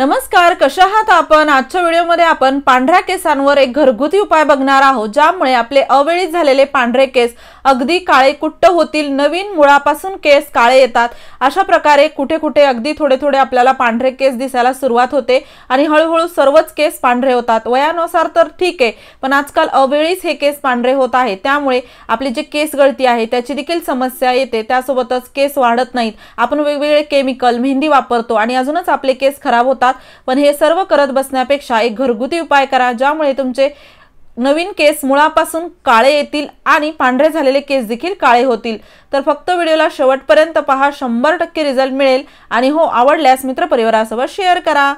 नमस्कार कशा आहात आपण आजच्या व्हिडिओमध्ये आपण पांढऱ्या केसांवर एक घरगुती उपाय बघणार आहोत ज्यामुळे आपले अवेळी झालेले पांढरे केस अगदी काळे कुट्ट होतील नवीन मुळापासून केस काळे येतात अशा प्रकारे कुठे कुठे अगदी थोडे थोडे आपल्याला पांढरे केस दिसायला सुरुवात होते आणि हळूहळू सर्वच केस पांढरे होतात वयानुसार तर ठीक आहे पण आजकाल अवेळीच हे केस पांढरे होत आहे त्यामुळे आपली जी केस गळती आहे त्याची देखील समस्या येते त्यासोबतच केस वाढत नाहीत आपण वेगवेगळे केमिकल मेहंदी वापरतो आणि अजूनच आपले केस खराब होतात पण हे सर्व करत बसण्यापेक्षा एक घरगुती उपाय करा ज्यामुळे तुमचे नवीन केस मुळापासून काळे येतील आणि पांढरे झालेले केस देखील काळे होतील तर फक्त व्हिडिओला शेवटपर्यंत पहा शंभर टक्के रिझल्ट मिळेल आणि हो आवडल्यास मित्रपरिवारासोबत शेअर करा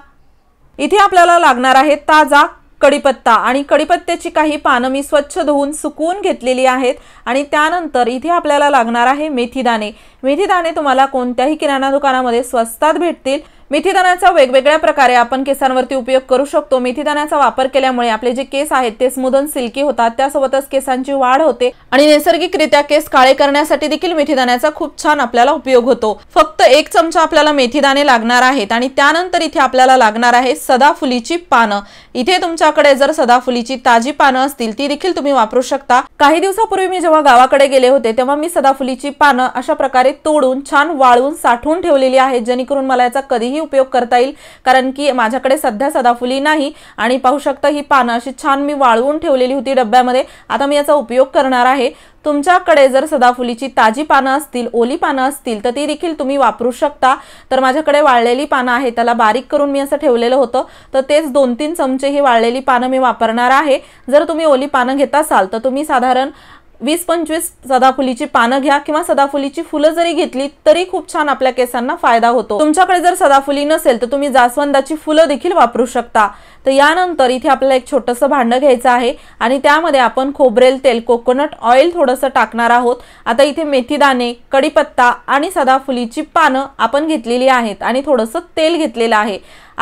इथे आपल्याला लागणार आहे ताजा कडीपत्ता आणि कडीपत्त्याची काही पानं मी स्वच्छ धुवून सुकवून घेतलेली आहेत आणि त्यानंतर इथे आपल्याला लागणार आहे मेथीदाणे मेथीदाणे तुम्हाला कोणत्याही किराणा दुकानामध्ये स्वस्तात भेटतील मेथीदाण्याचा वेगवेगळ्या प्रकारे आपण केसांवरती उपयोग करू शकतो मेथीदाण्याचा वापर केल्यामुळे आपले जे केस आहेत ते स्मूद सिल्की होतात त्यासोबतच केसांची वाढ होते आणि नैसर्गिकरित्या केस काळे करण्यासाठी देखील मेथीदाण्याचा खूप छान आपल्याला उपयोग होतो फक्त एक चमचा आपल्याला मेथीदाणे लागणार आहेत आणि त्यानंतर इथे आपल्याला लागणार आहे सदाफुलीची पानं इथे तुमच्याकडे जर सदाफुलीची ताजी पानं असतील ती देखील तुम्ही वापरू शकता काही दिवसापूर्वी मी जेव्हा गावाकडे गेले होते तेव्हा मी सदाफुलीची पानं अशा प्रकारे तोडून छान वाळून साठवून ठेवलेली आहेत जेणेकरून मला याचा कधीही ही उपयोग करता येईल कारण की माझ्याकडे सध्या सदाफुली नाही आणि पाहू शकता ही पानं अशी छान मी वाळवून ठेवलेली होती डब्यामध्ये आता मी याचा उपयोग करणार आहे तुमच्याकडे जर सदाफुलीची ताजी पानं असतील ओली पानं असतील तर ती देखील तुम्ही वापरू शकता तर माझ्याकडे वाळलेली पानं आहे त्याला बारीक करून मी असं ठेवलेलं होतं तर तेच दोन तीन चमचे ही वाळलेली पानं मी वापरणार आहे जर तुम्ही ओली पानं घेत असाल तर तुम्ही साधारण वीस पंचवीस सदाफुलीची पानं घ्या किंवा सदाफुलीची फुलं जरी घेतली तरी खूप छान आपल्या केसांना फायदा होतो तुमच्याकडे जर सदाफुली नसेल तर तुम्ही जास्वंदाची फुलं देखील वापरू शकता तर यानंतर इथे आपल्याला एक छोटंसं भांडं घ्यायचं आहे आणि त्यामध्ये आपण खोबरेल तेल कोकोनट ऑइल थोडंसं टाकणार आहोत आता इथे मेथीदाणे कडीपत्ता आणि सदाफुलीची पानं आपण घेतलेली आहेत आणि थोडंसं तेल घेतलेलं आहे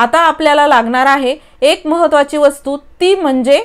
आता आपल्याला लागणार आहे एक महत्त्वाची वस्तू ती म्हणजे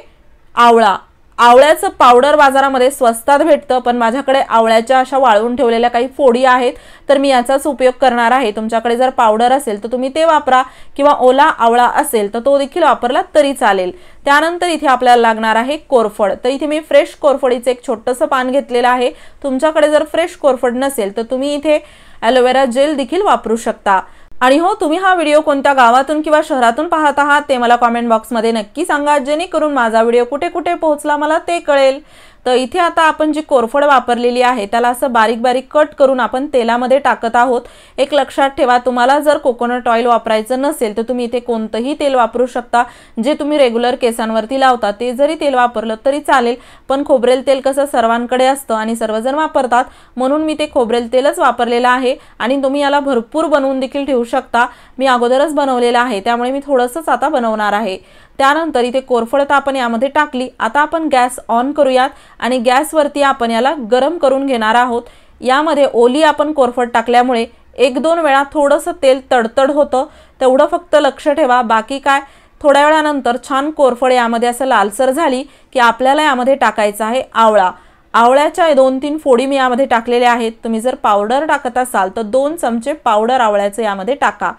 आवळा आवळ्याचं पावडर बाजारामध्ये स्वस्तात भेटतं पण माझ्याकडे आवळ्याच्या अशा वाळवून ठेवलेल्या काही फोडी आहेत तर मी याचाच उपयोग करणार आहे तुमच्याकडे जर पावडर असेल तर तुम्ही ते वापरा किंवा ओला आवळा असेल तर तो देखील वापरला तरी चालेल त्यानंतर इथे आपल्याला लागणार आहे कोरफड तर इथे मी फ्रेश कोरफडीचं एक छोटंसं पान घेतलेलं आहे तुमच्याकडे जर फ्रेश कोरफड नसेल तर तुम्ही इथे ॲलोवेरा जेल देखील वापरू शकता आणि हो तुम्ही हा व्हिडिओ कोणत्या गावातून किंवा शहरातून पाहत आहात ते मला कॉमेंट बॉक्समध्ये नक्की सांगा जेणेकरून माझा व्हिडिओ कुठे कुठे पोहोचला मला ते कळेल तर इथे आता आपण जी कोरफड वापरलेली आहे त्याला असं बारीक बारीक कट करून आपण तेलामध्ये टाकत आहोत एक लक्षात ठेवा तुम्हाला जर कोकोनट ऑइल वापरायचं नसेल तर तुम्ही इथे कोणतंही तेल वापरू शकता जे तुम्ही रेग्युलर केसांवरती लावता ते जरी तेल वापरलं तरी चालेल पण खोबरेल तेल कसं सर्वांकडे असतं आणि सर्वजण वापरतात म्हणून मी ते खोबरेल तेलच वापरलेलं आहे आणि तुम्ही याला भरपूर बनवून देखील ठेवू शकता मी अगोदरच बनवलेलं आहे त्यामुळे मी थोडंसंच आता बनवणार आहे त्यानंतर इथे कोरफड आपण यामध्ये टाकली आता आपण गॅस ऑन करूयात आणि गॅसवरती आपण याला गरम करून घेणार आहोत यामध्ये ओली आपण कोरफड टाकल्यामुळे एक दोन वेळा थोडंसं तेल तडतड होतं तेवढं फक्त लक्ष ठेवा बाकी काय थोड्या वेळानंतर छान कोरफड यामध्ये असं लालसर झाली की आपल्याला यामध्ये टाकायचा आहे आवळा आवळ्याच्या दोन तीन फोडी मी यामध्ये टाकलेल्या आहेत तुम्ही जर पावडर टाकत असाल तर दोन चमचे पावडर आवळ्याचं यामध्ये टाका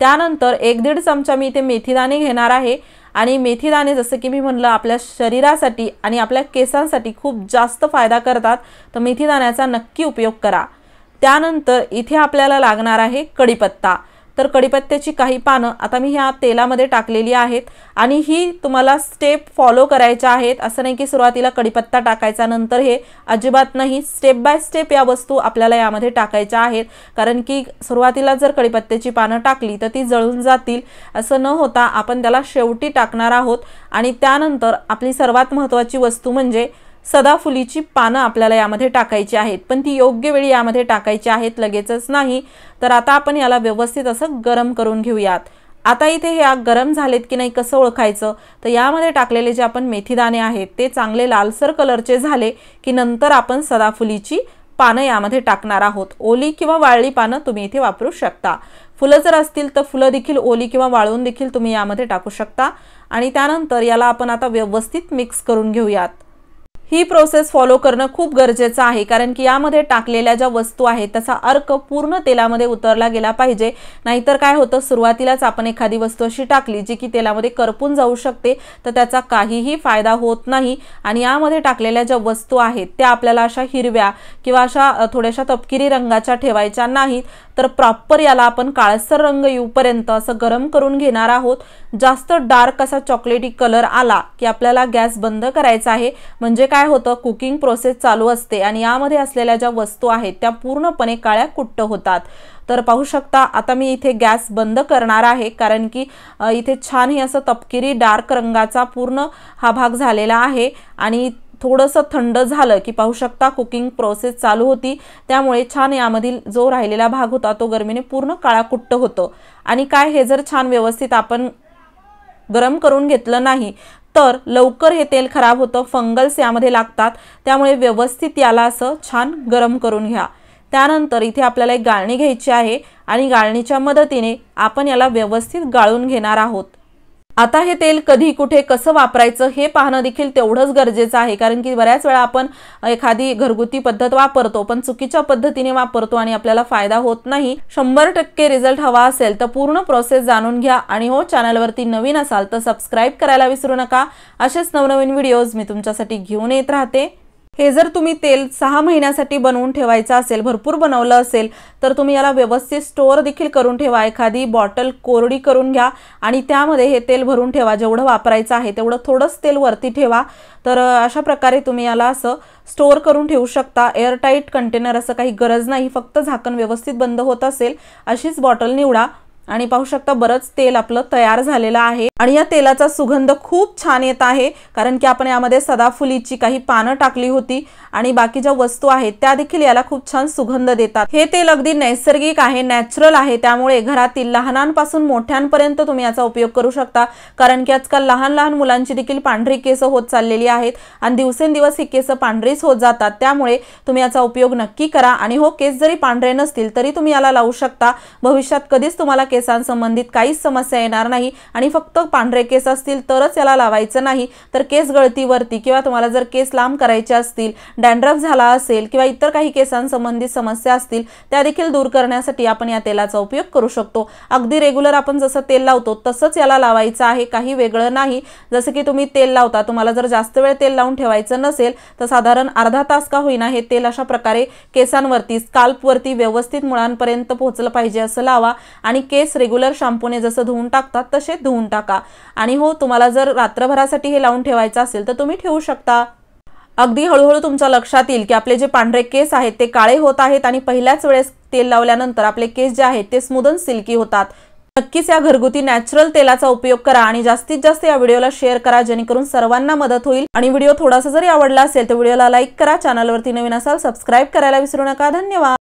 त्यानंतर एक दीड चमचा मी इथे मेथीदाणे घेणार आहे आणि मेथीदाणे जसं की मी म्हणलं आपल्या शरीरासाठी आणि आपल्या केसांसाठी खूप जास्त फायदा करतात तर मेथीदाण्याचा नक्की उपयोग करा त्यानंतर इथे आपल्याला लागणार आहे कढीपत्ता तर कडीपत्त्याची काही पानं आता मी ह्या तेलामध्ये टाकलेली आहेत आणि ही तुम्हाला स्टेप फॉलो करायच्या आहेत असं नाही की सुरुवातीला कडीपत्ता टाकायचा नंतर हे अजिबात नाही स्टेप बाय स्टेप या वस्तू आपल्याला यामध्ये टाकायच्या आहेत कारण की सुरुवातीला जर कडीपत्त्याची पानं टाकली तर ती जळून जातील असं न होता आपण त्याला शेवटी टाकणार आहोत आणि त्यानंतर आपली सर्वात महत्त्वाची वस्तू म्हणजे सदाफुलीची पानं आपल्याला यामध्ये टाकायची आहेत पण ती योग्य वेळी यामध्ये टाकायची आहेत लगेचच नाही तर आता आपण याला व्यवस्थित असं गरम करून घेऊयात आता इथे आग गरम झालेत की नाही कसं ओळखायचं तर यामध्ये टाकलेले जे आपण मेथीदाणे आहेत ते चांगले लालसर कलरचे झाले की नंतर आपण सदाफुलीची पानं यामध्ये टाकणार आहोत ओली किंवा वाळली पानं तुम्ही इथे वापरू शकता फुलं जर असतील तर फुलं देखील ओली किंवा वाळून देखील तुम्ही यामध्ये टाकू शकता आणि त्यानंतर याला आपण आता व्यवस्थित मिक्स करून घेऊयात ही प्रोसेस फॉलो करणं खूप गरजेचं आहे कारण की यामध्ये टाकलेल्या ज्या वस्तू आहेत त्याचा अर्क पूर्ण तेलामध्ये उतरला गेला पाहिजे नाहीतर काय होतं सुरुवातीलाच आपण एखादी वस्तू अशी टाकली जी की तेलामध्ये करपून जाऊ शकते तर त्याचा काहीही फायदा होत नाही आणि यामध्ये टाकलेल्या ज्या वस्तू आहेत त्या आपल्याला अशा हिरव्या किंवा अशा थोड्याशा तपकिरी रंगाच्या ठेवायच्या नाहीत तर प्रॉपर याला आपण काळसर रंग येऊपर्यंत असं गरम करून घेणार आहोत जास्त डार्क असा चॉकलेटी कलर आला की आपल्याला गॅस बंद करायचा आहे म्हणजे काय काय होतं कुकिंग प्रोसेस चालू असते आणि यामध्ये असलेल्या ज्या वस्तू आहेत त्या पूर्णपणे काळ्या कुट्ट होतात तर पाहू शकता आता मी इथे गॅस बंद करणार आहे कारण की इथे छान ही असं तपकिरी डार्क रंगाचा पूर्ण हा भाग झालेला आहे आणि थोडंसं थंड झालं की पाहू शकता कुकिंग प्रोसेस चालू होती त्यामुळे छान यामधील जो राहिलेला भाग होता तो गरमीने पूर्ण काळा कुट्ट होतो आणि काय हे जर छान व्यवस्थित आपण गरम करून घेतलं नाही तर लवकर हे तेल खराब होतं फंगल्स यामध्ये लागतात त्यामुळे व्यवस्थित याला असं छान गरम करून घ्या त्यानंतर इथे आपल्याला एक गाळणी घ्यायची आहे आणि गाळणीच्या मदतीने आपण याला व्यवस्थित गाळून घेणार आहोत आता हे तेल कधी कुठे कसं वापरायचं हे पाहणं देखील तेवढंच गरजेचं आहे कारण की बऱ्याच वेळा आपण एखादी घरगुती पद्धत वापरतो पण चुकीच्या पद्धतीने वापरतो आणि आपल्याला फायदा होत नाही शंभर टक्के रिझल्ट हवा असेल तर पूर्ण प्रोसेस जाणून घ्या आणि हो चॅनलवरती नवीन असाल तर सबस्क्राईब करायला विसरू नका असेच नवनवीन व्हिडिओज मी तुमच्यासाठी घेऊन येत राहते हे जर तुम्ही तेल सहा महिन्यासाठी बनवून ठेवायचं असेल भरपूर बनवलं असेल तर तुम्ही याला व्यवस्थित स्टोअर देखील करून ठेवा एखादी बॉटल कोरडी करून घ्या आणि त्यामध्ये हे तेल भरून ठेवा जेवढं वापरायचं आहे तेवढं थोडंच तेल वरती ठेवा तर अशा प्रकारे तुम्ही याला असं स्टोअर करून ठेवू शकता एअरटाईट कंटेनर असं काही गरज नाही फक्त झाकण व्यवस्थित बंद होत असेल अशीच बॉटल निवडा आणि पाहू शकता बरंच तेल आपलं तयार झालेलं आहे आणि या तेलाचा सुगंध खूप छान येत आहे कारण की आपण यामध्ये सदाफुलीची काही पानं टाकली होती आणि बाकी ज्या वस्तू आहेत त्या देखील याला खूप छान सुगंध देतात हे तेल अगदी नैसर्गिक आहे नॅचरल आहे त्यामुळे घरातील लहानांपासून मोठ्यांपर्यंत तुम्ही याचा उपयोग करू शकता कारण की आजकाल लहान लहान मुलांची देखील पांढरी केस होत चाललेली आहेत आणि दिवसेंदिवस ही केस पांढरीच होत जातात त्यामुळे तुम्ही याचा उपयोग नक्की करा आणि हो केस जरी पांढरे नसतील तरी तुम्ही याला लावू शकता भविष्यात कधीच तुम्हाला केस केसांसंबंधित काहीच समस्या येणार नाही आणि फक्त पांढरे केस असतील तरच याला लावायचं नाही तर केस गळतीवरती किंवा तुम्हाला जर केस लांब करायचे असतील डॅन्ड्रफ झाला असेल किंवा इतर काही केसांसंबंधित समस्या असतील त्या देखील दूर करण्यासाठी आपण या तेलाचा उपयोग करू शकतो अगदी रेग्युलर आपण जसं तेल लावतो तसंच याला लावायचं आहे काही वेगळं नाही जसं की तुम्ही तेल लावता तुम्हाला जर जास्त वेळ तेल लावून ठेवायचं नसेल तर साधारण अर्धा तास का होईना हे तेल अशा प्रकारे केसांवरती स्काल्पवरती व्यवस्थित मुळांपर्यंत पोहोचलं पाहिजे असं लावा आणि केस केस रेग्युलर शॅम्पूने जसं धुवून टाकतात तसे धुवून टाका आणि हो तुम्हाला जर रात्रभरासाठी हे लावून ठेवायचं असेल तर तुम्ही ठेवू शकता अगदी हळूहळू तुमच्या लक्षात येईल की आपले जे पांढरे केस आहेत ते काळे होत आहेत आणि पहिल्याच वेळेस तेल लावल्यानंतर आपले केस जे आहेत ते स्मूदन सिल्की होतात नक्कीच या घरगुती नॅचरल तेलाचा उपयोग करा आणि जास्तीत जास्त या व्हिडिओला शेअर करा जेणेकरून सर्वांना मदत होईल आणि व्हिडिओ थोडासा जरी आवडला असेल तर व्हिडिओला लाईक करा चॅनलवरती नवीन असाल सबस्क्राईब करायला विसरू नका धन्यवाद